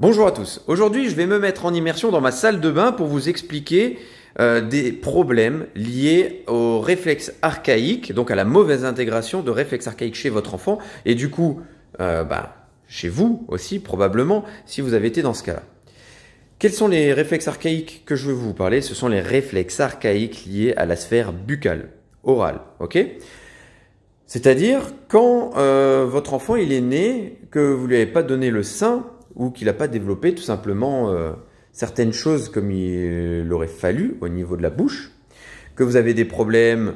Bonjour à tous. Aujourd'hui, je vais me mettre en immersion dans ma salle de bain pour vous expliquer euh, des problèmes liés aux réflexes archaïques, donc à la mauvaise intégration de réflexes archaïques chez votre enfant et du coup, euh, bah, chez vous aussi probablement si vous avez été dans ce cas-là. Quels sont les réflexes archaïques que je veux vous parler Ce sont les réflexes archaïques liés à la sphère buccale, orale, ok C'est-à-dire quand euh, votre enfant il est né, que vous lui avez pas donné le sein ou qu'il n'a pas développé tout simplement euh, certaines choses comme il aurait fallu au niveau de la bouche, que vous avez des problèmes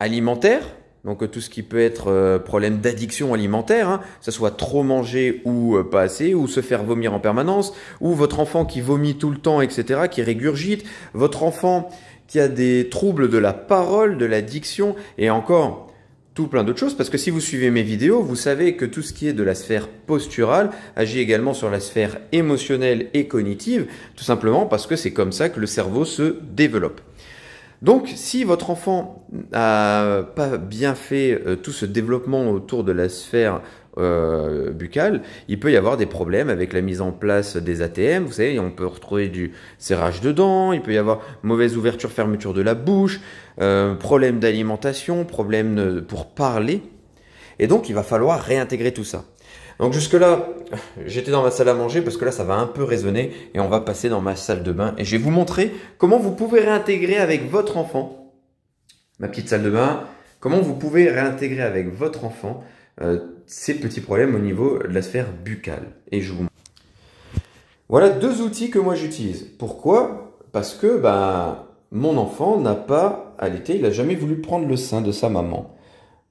alimentaires, donc tout ce qui peut être euh, problème d'addiction alimentaire, hein, que ce soit trop manger ou euh, pas assez, ou se faire vomir en permanence, ou votre enfant qui vomit tout le temps, etc., qui régurgite, votre enfant qui a des troubles de la parole, de la diction, et encore, tout plein d'autres choses, parce que si vous suivez mes vidéos, vous savez que tout ce qui est de la sphère posturale agit également sur la sphère émotionnelle et cognitive, tout simplement parce que c'est comme ça que le cerveau se développe. Donc, si votre enfant n'a pas bien fait euh, tout ce développement autour de la sphère euh, buccale, il peut y avoir des problèmes avec la mise en place des ATM. Vous savez, on peut retrouver du serrage de dents, il peut y avoir mauvaise ouverture, fermeture de la bouche, euh, problème d'alimentation, problème pour parler. Et donc, il va falloir réintégrer tout ça. Donc jusque-là, j'étais dans ma salle à manger parce que là, ça va un peu résonner et on va passer dans ma salle de bain et je vais vous montrer comment vous pouvez réintégrer avec votre enfant, ma petite salle de bain, comment vous pouvez réintégrer avec votre enfant euh, ces petits problèmes au niveau de la sphère buccale. Et je vous voilà deux outils que moi j'utilise. Pourquoi Parce que ben, mon enfant n'a pas allaité, il n'a jamais voulu prendre le sein de sa maman.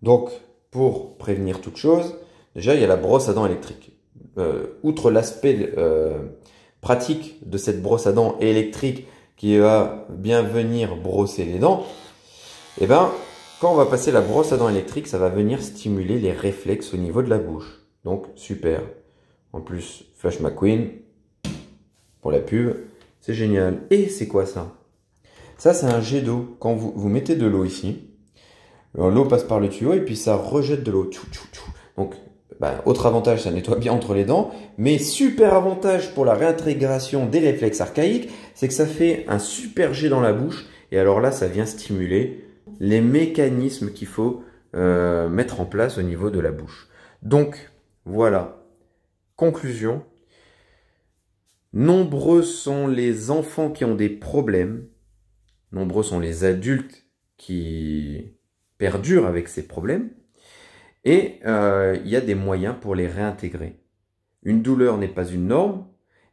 Donc, pour prévenir toute chose, Déjà, il y a la brosse à dents électrique. Euh, outre l'aspect euh, pratique de cette brosse à dents électrique qui va bien venir brosser les dents, eh ben, quand on va passer la brosse à dents électrique, ça va venir stimuler les réflexes au niveau de la bouche. Donc, super. En plus, Flash McQueen, pour la pub, c'est génial. Et c'est quoi ça Ça, c'est un jet d'eau. Quand vous, vous mettez de l'eau ici, euh, l'eau passe par le tuyau et puis ça rejette de l'eau. Donc, ben, autre avantage, ça nettoie bien entre les dents, mais super avantage pour la réintégration des réflexes archaïques, c'est que ça fait un super jet dans la bouche, et alors là, ça vient stimuler les mécanismes qu'il faut euh, mettre en place au niveau de la bouche. Donc, voilà. Conclusion. Nombreux sont les enfants qui ont des problèmes, nombreux sont les adultes qui perdurent avec ces problèmes, et euh, il y a des moyens pour les réintégrer. Une douleur n'est pas une norme,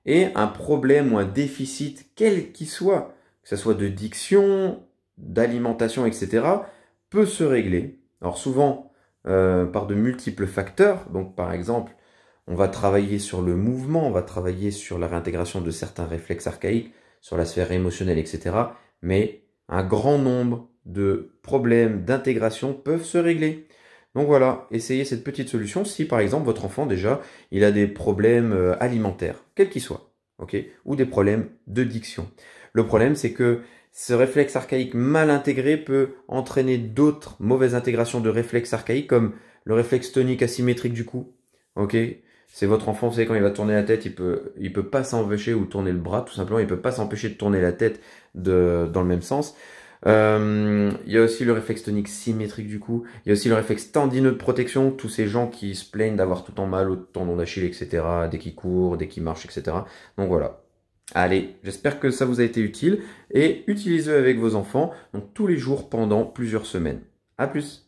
et un problème ou un déficit, quel qu'il soit, que ce soit de diction, d'alimentation, etc., peut se régler. Alors souvent euh, par de multiples facteurs, donc par exemple, on va travailler sur le mouvement, on va travailler sur la réintégration de certains réflexes archaïques, sur la sphère émotionnelle, etc. Mais un grand nombre de problèmes d'intégration peuvent se régler. Donc voilà, essayez cette petite solution si par exemple votre enfant déjà, il a des problèmes euh, alimentaires, quels qu'ils soient, ok, ou des problèmes de diction. Le problème c'est que ce réflexe archaïque mal intégré peut entraîner d'autres mauvaises intégrations de réflexes archaïques comme le réflexe tonique asymétrique du cou. OK C'est votre enfant, vous savez quand il va tourner la tête, il peut il peut pas s'empêcher ou tourner le bras tout simplement, il peut pas s'empêcher de tourner la tête de dans le même sens il euh, y a aussi le réflexe tonique symétrique du coup, Il y a aussi le réflexe tendineux de protection. Tous ces gens qui se plaignent d'avoir tout le mal au tendon d'Achille, etc. Dès qu'ils courent, dès qu'ils marchent, etc. Donc voilà. Allez, j'espère que ça vous a été utile et utilisez-le avec vos enfants donc tous les jours pendant plusieurs semaines. À plus.